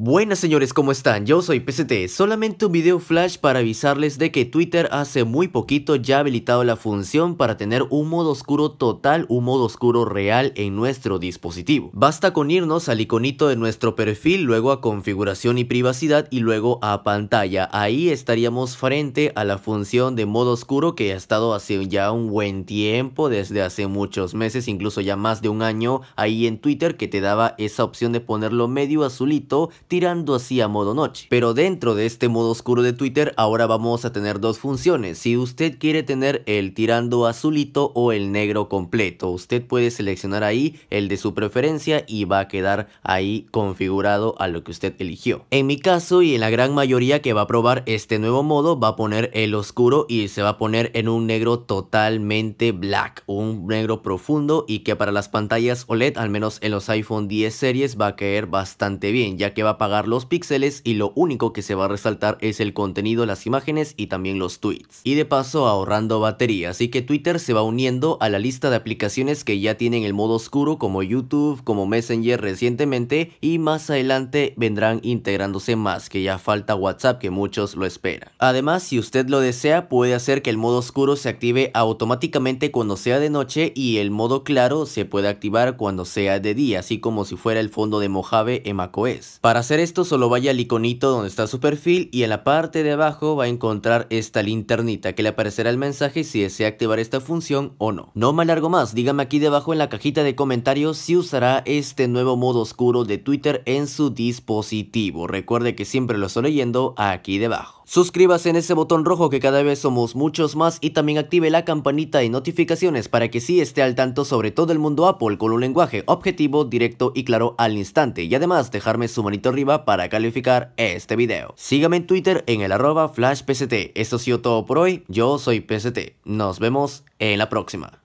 Buenas señores, ¿cómo están? Yo soy PCT. solamente un video flash para avisarles de que Twitter hace muy poquito ya ha habilitado la función para tener un modo oscuro total, un modo oscuro real en nuestro dispositivo. Basta con irnos al iconito de nuestro perfil, luego a configuración y privacidad y luego a pantalla. Ahí estaríamos frente a la función de modo oscuro que ha estado hace ya un buen tiempo, desde hace muchos meses, incluso ya más de un año, ahí en Twitter que te daba esa opción de ponerlo medio azulito tirando así a modo noche. Pero dentro de este modo oscuro de Twitter ahora vamos a tener dos funciones. Si usted quiere tener el tirando azulito o el negro completo, usted puede seleccionar ahí el de su preferencia y va a quedar ahí configurado a lo que usted eligió. En mi caso y en la gran mayoría que va a probar este nuevo modo va a poner el oscuro y se va a poner en un negro totalmente black, un negro profundo y que para las pantallas OLED, al menos en los iPhone 10 series, va a caer bastante bien, ya que va a apagar los píxeles y lo único que se va a resaltar es el contenido, las imágenes y también los tweets. Y de paso ahorrando batería, así que Twitter se va uniendo a la lista de aplicaciones que ya tienen el modo oscuro como YouTube, como Messenger recientemente y más adelante vendrán integrándose más que ya falta WhatsApp que muchos lo esperan. Además si usted lo desea puede hacer que el modo oscuro se active automáticamente cuando sea de noche y el modo claro se puede activar cuando sea de día así como si fuera el fondo de Mojave en macOS. Para hacer esto solo vaya al iconito donde está su perfil y en la parte de abajo va a encontrar esta linternita que le aparecerá el mensaje si desea activar esta función o no. No me alargo más, dígame aquí debajo en la cajita de comentarios si usará este nuevo modo oscuro de Twitter en su dispositivo. Recuerde que siempre lo estoy leyendo aquí debajo. Suscríbase en ese botón rojo que cada vez somos muchos más y también active la campanita de notificaciones para que sí esté al tanto sobre todo el mundo Apple con un lenguaje objetivo, directo y claro al instante y además dejarme su manito arriba para calificar este video. Sígame en Twitter en el arroba flashpct. Esto ha sido todo por hoy, yo soy PST, nos vemos en la próxima.